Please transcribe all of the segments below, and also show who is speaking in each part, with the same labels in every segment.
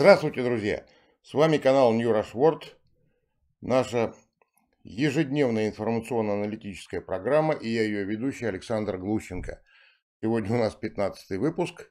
Speaker 1: Здравствуйте, друзья! С вами канал New Rush World, наша ежедневная информационно-аналитическая программа, и я ее ведущий Александр Глущенко. Сегодня у нас 15 выпуск.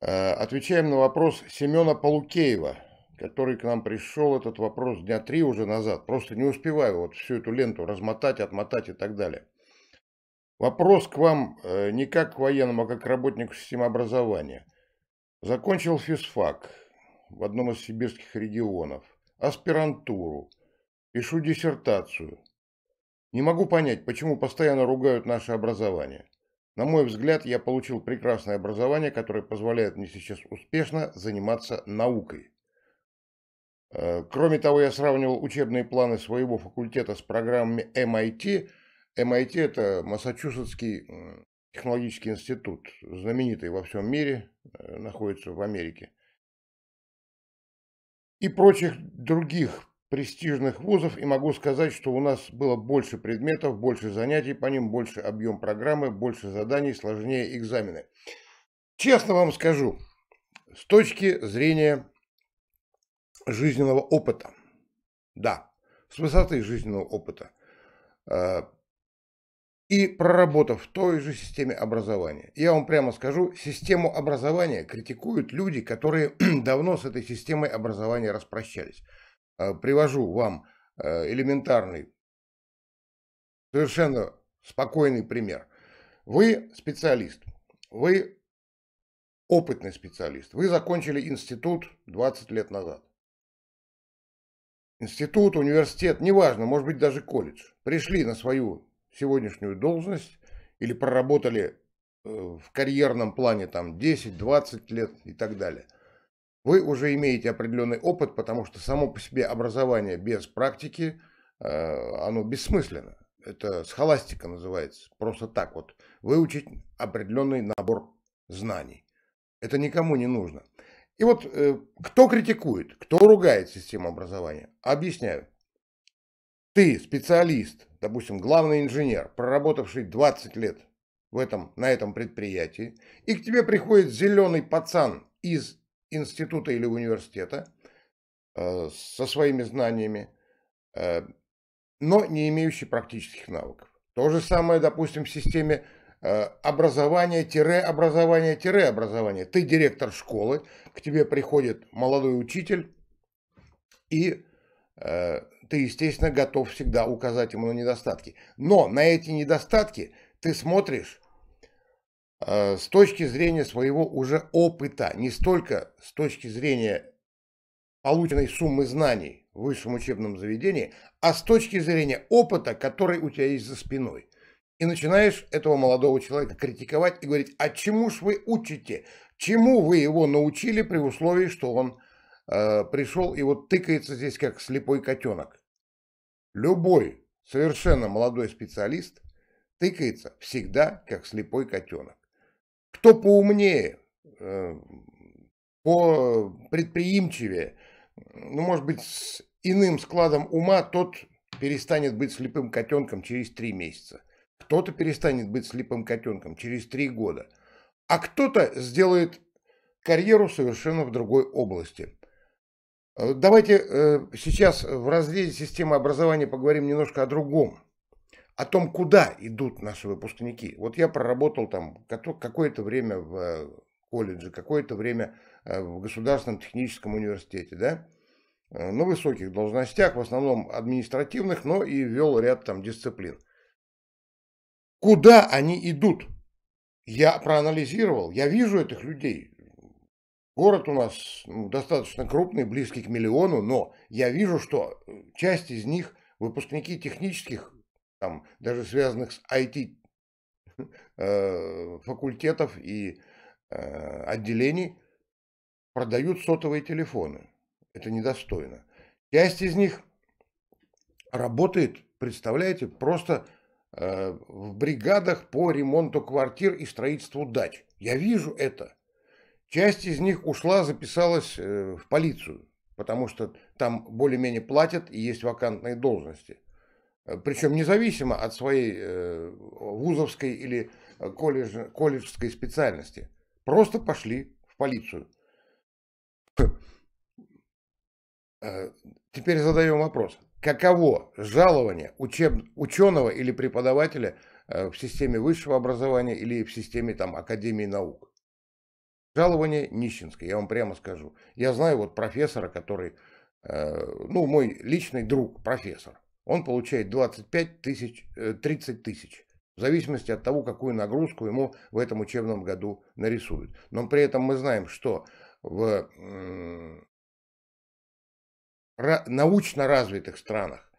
Speaker 1: Э, отвечаем на вопрос Семена Полукеева, который к нам пришел, этот вопрос дня три уже назад. Просто не успеваю вот всю эту ленту размотать, отмотать и так далее. Вопрос к вам э, не как к военному, а как к работнику системы образования. Закончил физфак, в одном из сибирских регионов, аспирантуру, пишу диссертацию. Не могу понять, почему постоянно ругают наше образование. На мой взгляд, я получил прекрасное образование, которое позволяет мне сейчас успешно заниматься наукой. Э, кроме того, я сравнивал учебные планы своего факультета с программами MIT. Эм MIT эм – это Массачусетский технологический институт, знаменитый во всем мире, э, находится в Америке и прочих других престижных вузов, и могу сказать, что у нас было больше предметов, больше занятий по ним, больше объем программы, больше заданий, сложнее экзамены. Честно вам скажу, с точки зрения жизненного опыта, да, с высоты жизненного опыта, э, и проработав в той же системе образования. Я вам прямо скажу, систему образования критикуют люди, которые давно с этой системой образования распрощались. Э, привожу вам э, элементарный, совершенно спокойный пример. Вы специалист, вы опытный специалист, вы закончили институт 20 лет назад. Институт, университет, неважно, может быть даже колледж. Пришли на свою сегодняшнюю должность или проработали э, в карьерном плане там 10-20 лет и так далее. Вы уже имеете определенный опыт, потому что само по себе образование без практики, э, оно бессмысленно. Это схоластика называется. Просто так вот выучить определенный набор знаний. Это никому не нужно. И вот э, кто критикует, кто ругает систему образования? Объясняю ты, специалист, допустим, главный инженер, проработавший 20 лет в этом, на этом предприятии, и к тебе приходит зеленый пацан из института или университета э, со своими знаниями, э, но не имеющий практических навыков. То же самое, допустим, в системе э, образования-образования-образования. Ты директор школы, к тебе приходит молодой учитель и э, ты, естественно, готов всегда указать ему на недостатки. Но на эти недостатки ты смотришь э, с точки зрения своего уже опыта, не столько с точки зрения полученной суммы знаний в высшем учебном заведении, а с точки зрения опыта, который у тебя есть за спиной. И начинаешь этого молодого человека критиковать и говорить, а чему ж вы учите? Чему вы его научили при условии, что он э, пришел и вот тыкается здесь как слепой котенок. Любой совершенно молодой специалист тыкается всегда, как слепой котенок. Кто поумнее, эм, по предприимчивее, ну, может быть, с иным складом ума, тот перестанет быть слепым котенком через три месяца. Кто-то перестанет быть слепым котенком через три года. А кто-то сделает карьеру совершенно в другой области. Э, давайте э, сейчас в разрезе системы образования поговорим немножко о другом. О том, куда идут наши выпускники. Вот я проработал там какое-то время в э, колледже, какое-то время в Государственном техническом университете, да, на высоких должностях, в основном административных, но и вел ряд там дисциплин. Куда они идут? Я проанализировал, я вижу этих людей. Город у нас ну, достаточно крупный, близкий к миллиону, но я вижу, что э, часть из них выпускники технических, там, даже связанных с IT э, факультетов и э, отделений, продают сотовые телефоны. Это недостойно. Часть из них работает, представляете, просто э, в бригадах по ремонту квартир и строительству дач. Я вижу это. Часть из них ушла, записалась э, в полицию, потому что там более-менее платят и есть вакантные должности. Э, Причем независимо от своей э, вузовской или колледж, колледжской специальности. Просто пошли в полицию. Теперь задаем вопрос. Каково жалование учеб... ученого или преподавателя в системе высшего образования или в системе там, Академии наук? Жалование нищенское, я вам прямо скажу. Я знаю вот профессора, который, э, ну, мой личный друг, профессор. Он получает 25 тысяч, э, 30 тысяч. В зависимости от того, какую нагрузку ему в этом учебном году нарисуют. Но при этом мы знаем, что в э, научно развитых странах,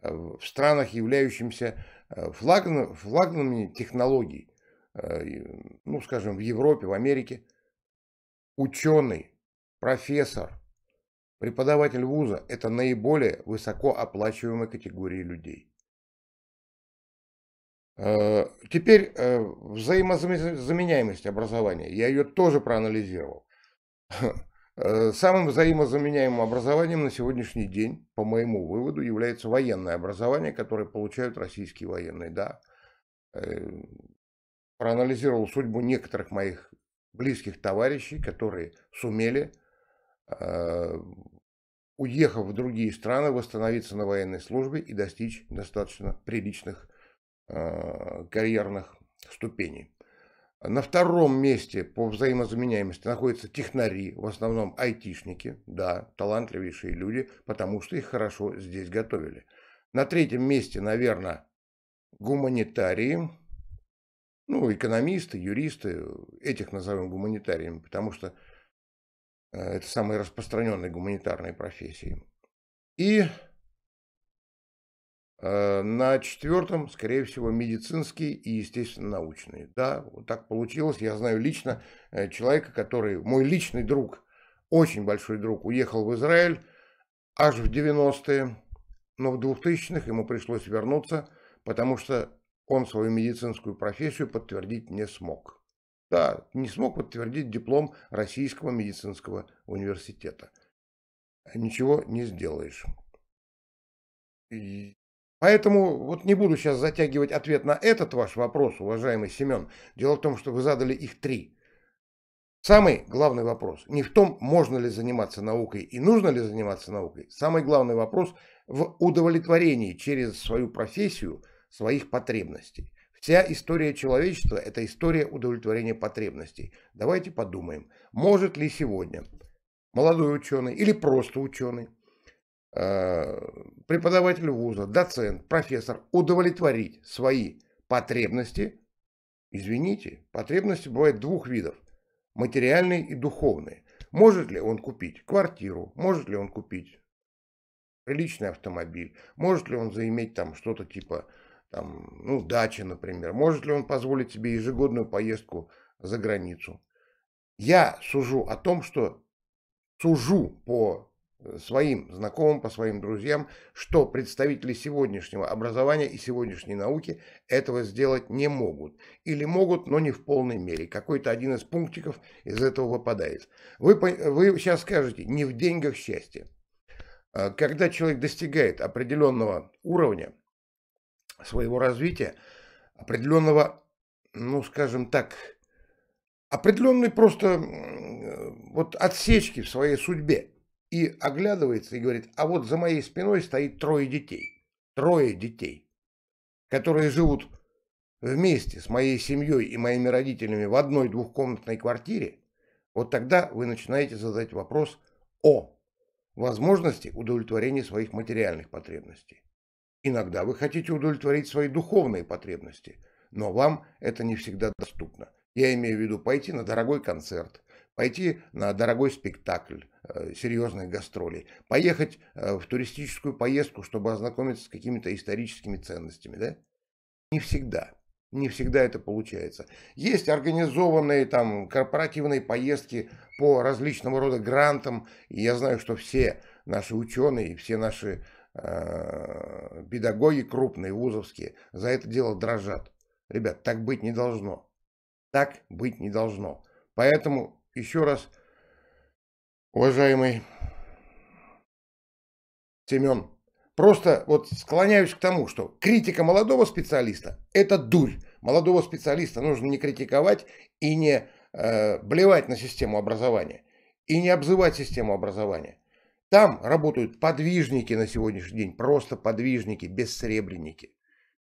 Speaker 1: в странах, являющихся э, флагманами технологий, э, ну, скажем, в Европе, в Америке, ученый, профессор, преподаватель вуза – это наиболее высокооплачиваемые категории людей. Э, теперь э, взаимозаменяемость образования. Я ее тоже проанализировал. Э, самым взаимозаменяемым образованием на сегодняшний день, по моему выводу, является военное образование, которое получают российские военные. Да. Проанализировал судьбу некоторых моих близких товарищей, которые сумели, а, уехав в другие страны, восстановиться на военной службе и достичь достаточно приличных а, карьерных ступеней. На втором месте по взаимозаменяемости находятся технари, в основном айтишники, да, талантливейшие люди, потому что их хорошо здесь готовили. На третьем месте, наверное, гуманитарии, ну, экономисты, юристы, этих назовем гуманитариями, потому что э, это самые распространенные гуманитарные профессии. И э, на четвертом, скорее всего, медицинские и, естественно, научные. Да, вот так получилось. Я знаю лично э, человека, который, мой личный друг, очень большой друг, уехал в Израиль аж в 90-е, но в 2000-х ему пришлось вернуться, потому что он свою медицинскую профессию подтвердить не смог. Да, не смог подтвердить диплом Российского медицинского университета. Ничего не сделаешь. И Поэтому вот не буду сейчас затягивать ответ на этот ваш вопрос, уважаемый Семен. Дело в том, что вы задали их три. Самый главный вопрос не в том, можно ли заниматься наукой и нужно ли заниматься наукой. Самый главный вопрос в удовлетворении через свою профессию – своих потребностей. Вся история человечества – это история удовлетворения потребностей. Давайте подумаем, может ли сегодня молодой ученый или просто ученый, э, преподаватель вуза, доцент, профессор удовлетворить свои потребности, извините, потребности бывают двух видов – материальные и духовные. Может ли он купить квартиру, может ли он купить приличный автомобиль, может ли он заиметь там что-то типа там, ну, дача, например. Может ли он позволить себе ежегодную поездку за границу? Я сужу о том, что сужу по э, своим знакомым, по своим друзьям, что представители сегодняшнего образования и сегодняшней науки этого сделать не могут. Или могут, но не в полной мере. Какой-то один из пунктиков из этого выпадает. Вы, вы сейчас скажете, не в деньгах счастье. А когда человек достигает определенного уровня, своего развития определенного, ну, скажем так, определенной просто э, вот отсечки в своей судьбе. И оглядывается и говорит, а вот за моей спиной стоит трое детей. Трое детей, которые живут вместе с моей семьей и моими родителями в одной двухкомнатной квартире, вот тогда вы начинаете задать вопрос о возможности удовлетворения своих материальных потребностей. Иногда вы хотите удовлетворить свои духовные потребности, но вам это не всегда доступно. Я имею в виду пойти на дорогой концерт, пойти на дорогой спектакль, э, серьезные гастроли, поехать э, в туристическую поездку, чтобы ознакомиться с какими-то историческими ценностями. Да? Не всегда. Не всегда это получается. Есть организованные там корпоративные поездки по различного рода грантам. И я знаю, что все наши ученые и все наши Э, педагоги крупные, вузовские, за это дело дрожат. Ребят, так быть не должно. Так быть не должно. Поэтому еще раз, уважаемый Семен, просто вот склоняюсь к тому, что критика молодого специалиста – это дурь. Молодого специалиста нужно не критиковать и не э, блевать на систему образования, и не обзывать систему образования. Там работают подвижники на сегодняшний день, просто подвижники, бессребреники.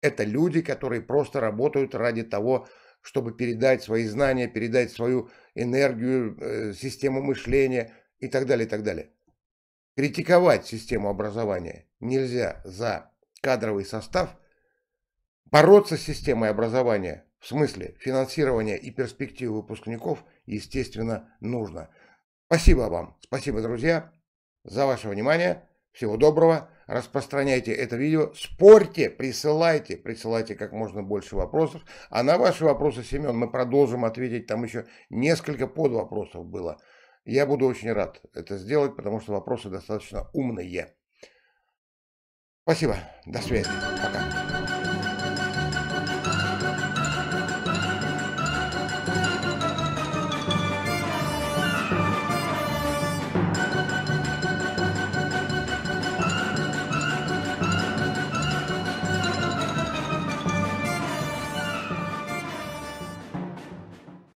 Speaker 1: Это люди, которые просто работают ради того, чтобы передать свои знания, передать свою энергию, э, систему мышления и так далее, и так далее. Критиковать систему образования нельзя за кадровый состав, бороться с системой образования в смысле финансирования и перспективы выпускников, естественно, нужно. Спасибо вам, спасибо, друзья за ваше внимание. Всего доброго. Распространяйте это видео. Спорьте, присылайте. Присылайте как можно больше вопросов. А на ваши вопросы, Семен, мы продолжим ответить. Там еще несколько подвопросов было. Я буду очень рад это сделать, потому что вопросы достаточно умные. Спасибо. До связи. Пока.